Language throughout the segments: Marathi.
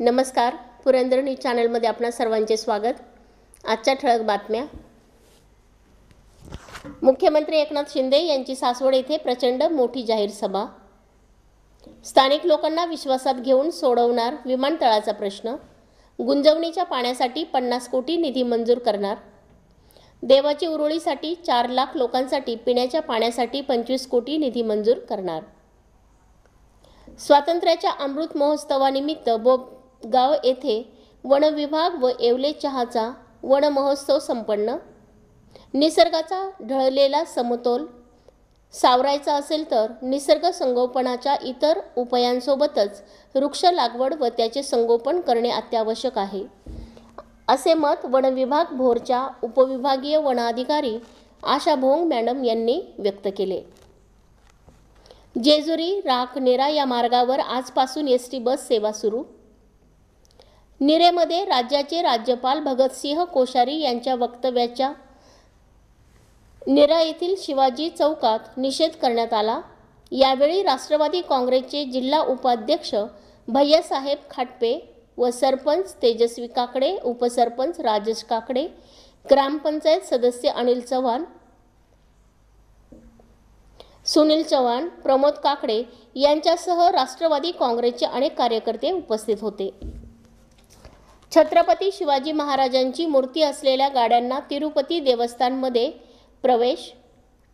नमस्कार पुरेंद्र न्यूज चॅनलमध्ये आपणा सर्वांचे स्वागत आजच्या ठळक बातम्या मुख्यमंत्री एकनाथ शिंदे यांची सासवड येथे प्रचंड मोठी जाहीर सभा स्थानिक लोकांना विश्वासात घेऊन सोडवणार विमानतळाचा प्रश्न गुंजवणीच्या पाण्यासाठी पन्नास कोटी निधी मंजूर करणार देवाची उरुळीसाठी चार लाख लोकांसाठी पिण्याच्या पाण्यासाठी पंचवीस कोटी निधी मंजूर करणार स्वातंत्र्याच्या अमृत महोत्सवानिमित्त बो गाव येथे वनविभाग व येवले चहाचा वनमहोत्सव संपन्न निसर्गाचा ढळलेला समतोल सावरायचा असेल तर निसर्ग संगोपनाच्या इतर उपायांसोबतच वृक्ष लागवड व त्याचे संगोपन करणे अत्यावश्यक आहे असे मत वनविभाग भोरच्या उपविभागीय वनाधिकारी आशा भोंग मॅडम यांनी व्यक्त केले जेजुरी नेरा या मार्गावर आजपासून एस टी बस सेवा सुरू निरेमध्ये राज्याचे राज्यपाल भगतसिंह कोश्यारी यांच्या वक्तव्याच्या निरा येथील शिवाजी चौकात निषेध करण्यात आला यावेळी राष्ट्रवादी काँग्रेसचे जिल्हा उपाध्यक्ष भैयासाहेब खाटपे व सरपंच तेजस्वी काकडे उपसरपंच राजेश काकडे ग्रामपंचायत सदस्य अनिल चव्हाण सुनील चव्हाण प्रमोद काकडे यांच्यासह राष्ट्रवादी काँग्रेसचे अनेक कार्यकर्ते उपस्थित होते छत्रपती शिवाजी महाराजांची मूर्ती असलेल्या गाड्यांना तिरुपती देवस्थानमध्ये प्रवेश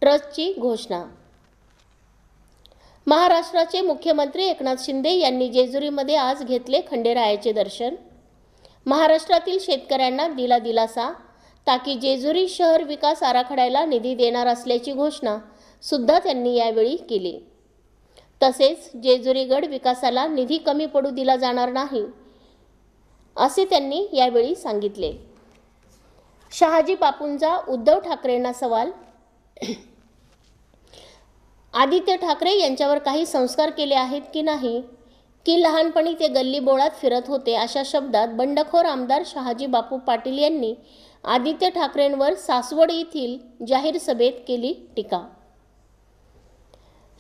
ट्रस्टची घोषणा महाराष्ट्राचे मुख्यमंत्री एकनाथ शिंदे यांनी जेजुरीमध्ये आज घेतले खंडेरायाचे दर्शन महाराष्ट्रातील शेतकऱ्यांना दिला दिलासा ताकी जेजुरी शहर विकास आराखड्याला निधी देणार असल्याची घोषणा सुद्धा त्यांनी यावेळी केली तसेच जेजुरीगड विकासाला निधी कमी पडू दिला जाणार नाही असे त्यांनी यावेळी सांगितले शहाजी बापूंचा उद्धव ठाकरेंना सवाल आदित्य ठाकरे यांच्यावर काही संस्कार केले आहेत की नाही की लहानपणी ते गल्ली बोळात फिरत होते अशा शब्दात बंडखोर आमदार शहाजी बापू पाटील यांनी आदित्य ठाकरेंवर सासवड येथील जाहीर सभेत केली टीका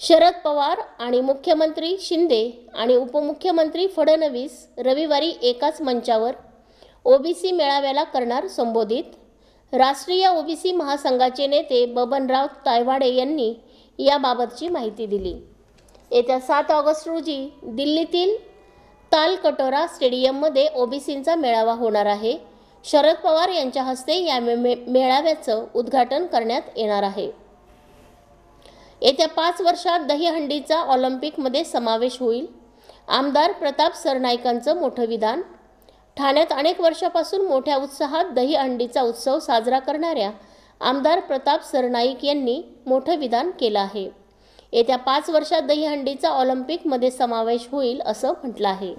शरद पवार आणि मुख्यमंत्री शिंदे आणि उपमुख्यमंत्री फडणवीस रविवारी एकाच मंचावर ओबीसी मेळाव्याला करणार संबोधित राष्ट्रीय ओबीसी महासंघाचे नेते बबनराव तायवाडे यांनी याबाबतची माहिती दिली येत्या सात ऑगस्ट रोजी दिल्लीतील तालकटोरा स्टेडियममध्ये ओबीसींचा मेळावा होणार आहे शरद पवार यांच्या हस्ते या मे मेळाव्याचं उद्घाटन करण्यात येणार आहे येत्या पाच वर्षात दहीहंडीचा ऑलिम्पिकमध्ये समावेश होईल आमदार प्रताप सरनाईकांचं मोठं विधान ठाण्यात अनेक वर्षापासून मोठ्या उत्साहात दहीहंडीचा उत्सव साजरा करणाऱ्या आमदार प्रताप सरनाईक यांनी मोठं विधान केलं आहे येत्या पाच वर्षात दहीहंडीचा ऑलिम्पिकमध्ये समावेश होईल असं म्हटलं आहे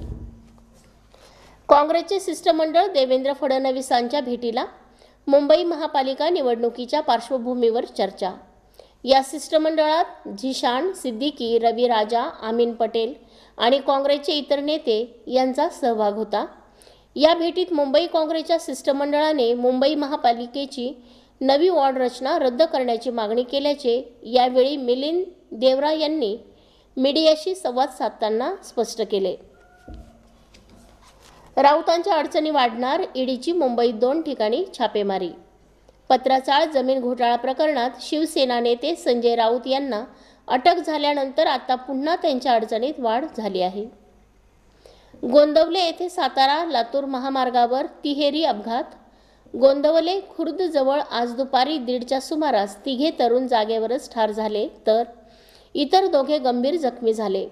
काँग्रेसचे शिष्टमंडळ देवेंद्र फडणवीसांच्या भेटीला मुंबई महापालिका निवडणुकीच्या पार्श्वभूमीवर चर्चा या शिष्टमंडळात झिशान सिद्दीकी रवी राजा आमीन पटेल आणि काँग्रेसचे इतर नेते यांचा सहभाग होता या भेटीत मुंबई काँग्रेसच्या शिष्टमंडळाने मुंबई महापालिकेची नवी वॉर्ड रचना रद्द करण्याची मागणी केल्याचे यावेळी मिलिंद देवरा यांनी मीडियाशी संवाद साधताना स्पष्ट केले राऊतांच्या अडचणी वाढणार ईडीची मुंबईत दोन ठिकाणी छापेमारी पत्राचाळ जमीन घोटाळा प्रकरणात शिवसेना नेते संजय राऊत यांना अटक झाल्यानंतर आता पुन्हा त्यांच्या अडचणीत वाढ झाली आहे गोंदवले येथे सातारा लातूर महामार्गावर तिहेरी अपघात गोंदवले खुर्दजवळ आज दुपारी दीडच्या सुमारास तिघे तरुण जागेवरच ठार झाले तर इतर दोघे गंभीर जखमी झाले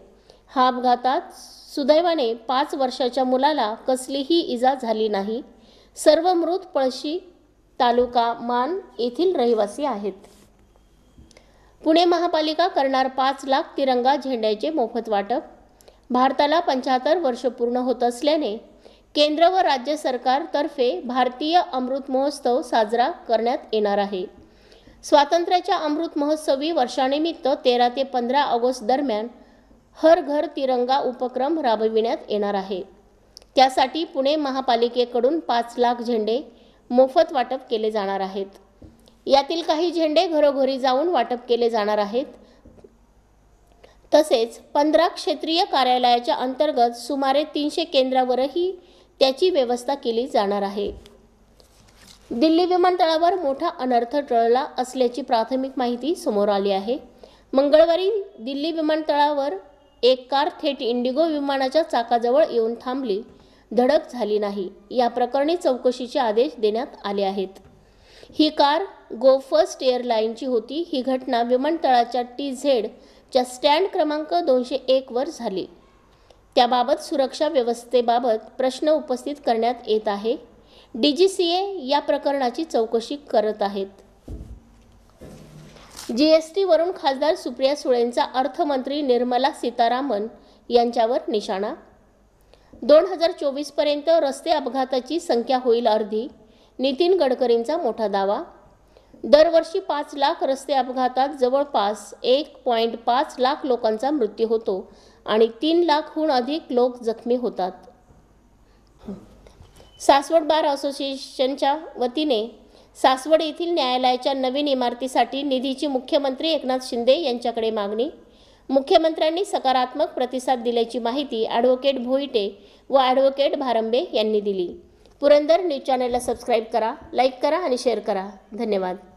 हा अपघातात सुदैवाने पाच वर्षाच्या मुलाला कसलीही इजा झाली नाही सर्व मृत पळशी तालुका मान येथील रहिवासी आहेत पुणे महापालिका करणार पाच लाख तिरंगा झेंड्याचे मोफत वाटप भारताला पंच्याहत्तर वर्ष पूर्ण होत असल्याने केंद्र व राज्य सरकारतर्फे भारतीय अमृत महोत्सव साजरा करण्यात येणार आहे स्वातंत्र्याच्या अमृत महोत्सवी वर्षानिमित्त तेरा ते पंधरा ऑगस्ट दरम्यान हर घर तिरंगा उपक्रम राबविण्यात येणार आहे त्यासाठी पुणे महापालिकेकडून पाच लाख झेंडे मोफत वाटप केले जाणार आहेत यातील काही झेंडे घरोघरी जाऊन वाटप केले जाणार आहेत तसेच पंधरा क्षेत्रीय कार्यालयाच्या अंतर्गत सुमारे तीनशे केंद्रावरही त्याची व्यवस्था केली जाणार आहे दिल्ली विमानतळावर मोठा अनर्थ टळला असल्याची प्राथमिक माहिती समोर आली आहे मंगळवारी दिल्ली विमानतळावर एक कार थेट इंडिगो विमानाच्या चाकाजवळ येऊन थांबली धडक झाली नाही या प्रकरणी चौकशीचे आदेश देण्यात आले आहेत ही कार गो फर्स्ट एअरलाईनची होती ही घटना विमानतळाच्या टी झेडच्या स्टँड क्रमांक दोनशे एकवर झाली त्याबाबत सुरक्षा व्यवस्थेबाबत प्रश्न उपस्थित करण्यात येत आहे डी जी सी ए या प्रकरणाची चौकशी करत आहेत जी एस टीवरून खासदार सुप्रिया सुळेंचा अर्थमंत्री निर्मला सीतारामन यांच्यावर निशाणा दोन हजार चोवीसपर्यंत रस्ते अपघाताची संख्या होईल अर्धी नितीन गडकरींचा मोठा दावा दरवर्षी पाच लाख रस्ते अपघातात जवळपास एक पॉईंट पाच लाख लोकांचा मृत्यू होतो आणि तीन लाखहून अधिक लोक जखमी होतात सासवड बार असोसिएशनच्या वतीने सासवड येथील न्यायालयाच्या नवीन इमारतीसाठी निधीची मुख्यमंत्री एकनाथ शिंदे यांच्याकडे मागणी मुख्यमंत्र्यांनी सकारात्मक प्रतिसाद दिल्याची माहिती ॲडव्होकेट भोईटे व ॲडव्होकेट भारंबे यांनी दिली पुरंदर न्यूज चॅनलला सबस्क्राईब करा लाईक करा आणि शेअर करा धन्यवाद